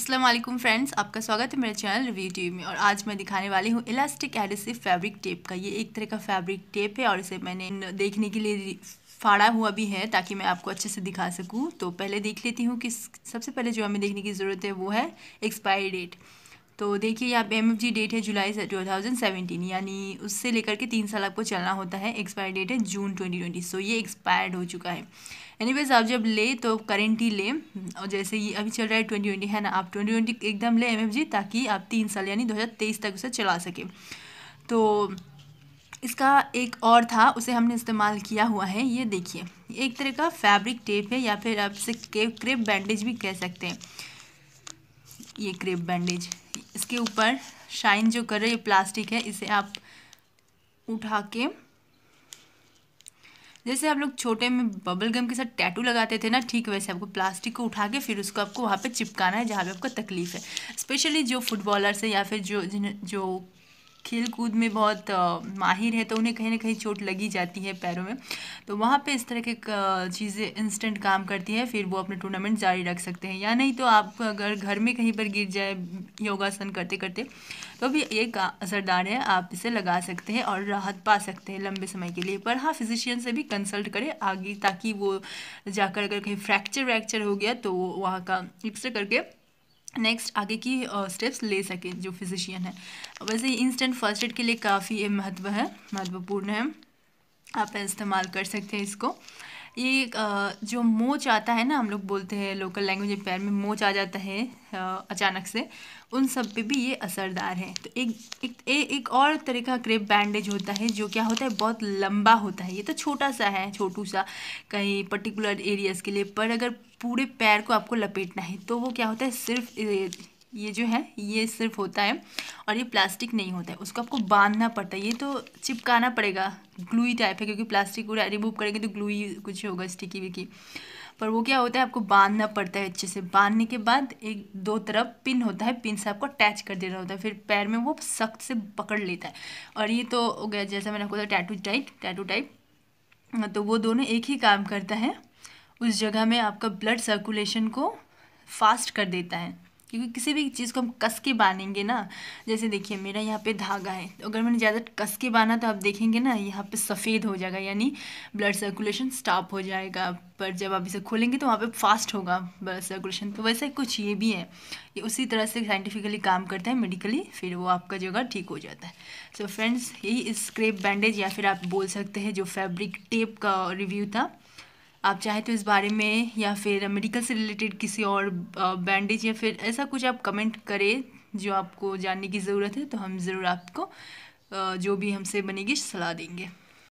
Aslam friends आपका स्वागत है मेरे चैनल रिव्यू टीवी में और आज मैं दिखाने वाली हूँ इलास्टिक एडिसिव फैब्रिक टेप का ये एक तरह का फैब्रिक टेप है और इसे मैंने देखने के लिए फाड़ा हुआ भी है ताकि मैं आपको अच्छे से दिखा सकूँ तो पहले देख लेती हूँ कि सबसे पहले जो हमें देखने की ज़रूरत है वो है एक्सपायरी डेट तो देखिए यहाँ पे एम एफ जी डेट है जुलाई टू थाउजेंड सेवेंटीन यानी उससे लेकर के तीन साल आपको चलना होता है एक्सपायरी डेट है जून ट्वेंटी ट्वेंटी सो ये एक्सपायर्ड हो चुका है एनी वेज आप जब ले तो करेंट ही ले और जैसे ये अभी चल रहा है ट्वेंटी ट्वेंटी है ना आप ट्वेंटी ट्वेंटी एकदम ले एम एफ जी ताकि आप तीन साल यानी दो हज़ार तेईस तक उसे चला सके तो इसका एक और था उसे हमने इस्तेमाल किया हुआ है ये देखिए एक तरह का फैब्रिक टेप है या फिर आप इसे क्रेप बैंडेज भी कह सकते हैं ये क्रेप बैंडेज इसके ऊपर शाइन जो कर रहे ये प्लास्टिक है इसे आप उठा के जैसे आप लोग छोटे में बबल गम के साथ टैटू लगाते थे ना ठीक वैसे आपको प्लास्टिक को उठा के फिर उसको आपको वहाँ पे चिपकाना है जहाँ पे आपको तकलीफ़ है स्पेशली जो फुटबॉलर्स हैं या फिर जो जो खेल कूद में बहुत माहिर है तो उन्हें कहीं ना कहीं चोट लगी जाती है पैरों में तो वहाँ पे इस तरह के चीज़ें इंस्टेंट काम करती हैं फिर वो अपने टूर्नामेंट जारी रख सकते हैं या नहीं तो आप अगर घर में कहीं पर गिर जाए योगासन करते करते तो भी ये असरदार है आप इसे लगा सकते हैं और राहत पा सकते हैं लंबे समय के लिए पर हाँ फिजिशियन से भी कंसल्ट करें आगे ताकि वो जाकर अगर कहीं फ्रैक्चर व्रैक्चर हो गया तो वो वहाँ का एक्सरे करके नेक्स्ट आगे की स्टेप्स ले सके जो फिजिशियन है वैसे ये इंस्टेंट फर्स्ट एड के लिए काफ़ी महत्व है महत्वपूर्ण है आप इस्तेमाल कर सकते हैं इसको ये जो मोच आता है ना हम लोग बोलते हैं लोकल लैंग्वेज में पैर में मोच आ जाता है अचानक से उन सब पे भी ये असरदार है तो एक एक ए, एक और तरह का क्रेप बैंडेज होता है जो क्या होता है बहुत लंबा होता है ये तो छोटा सा है छोटू सा कहीं पर्टिकुलर एरियाज़ के लिए पर अगर पूरे पैर को आपको लपेटना है तो वो क्या होता है सिर्फ ये जो है ये सिर्फ होता है और ये प्लास्टिक नहीं होता है उसको आपको बांधना पड़ता है ये तो चिपकाना पड़ेगा ग्लूई टाइप है क्योंकि प्लास्टिक पूरा रिमूव करेंगे तो ग्लूई कुछ होगा स्टिकी विकी पर वो क्या होता है आपको बांधना पड़ता है अच्छे से बांधने के बाद एक दो तरफ पिन होता है पिन से आपको अटैच कर देना होता है फिर पैर में वो सख्त से पकड़ लेता है और ये तो हो गया जैसा मैंने आपको टैटू टाइप टैटू टाइप तो वो दोनों एक ही काम करता है उस जगह में आपका ब्लड सर्कुलेशन को फास्ट कर देता है क्योंकि किसी भी चीज़ को हम कस के बांधेंगे ना जैसे देखिए मेरा यहाँ पे धागा है तो अगर मैंने ज़्यादा कस के बाना तो आप देखेंगे ना यहाँ पे सफ़ेद हो जाएगा यानी ब्लड सर्कुलेशन स्टॉप हो जाएगा पर जब आप इसे खोलेंगे तो वहाँ पे फास्ट होगा ब्लड सर्कुलेशन तो वैसे कुछ ये भी है ये उसी तरह से साइंटिफिकली काम करता है मेडिकली फिर वो आपका जो ठीक हो जाता है सो so फ्रेंड्स यही स्क्रेप बैंडेज या फिर आप बोल सकते हैं जो फैब्रिक टेप का रिव्यू था आप चाहे तो इस बारे में या फिर मेडिकल से रिलेटेड किसी और बैंडेज या फिर ऐसा कुछ आप कमेंट करें जो आपको जानने की ज़रूरत है तो हम ज़रूर आपको जो भी हमसे बनेगी सलाह देंगे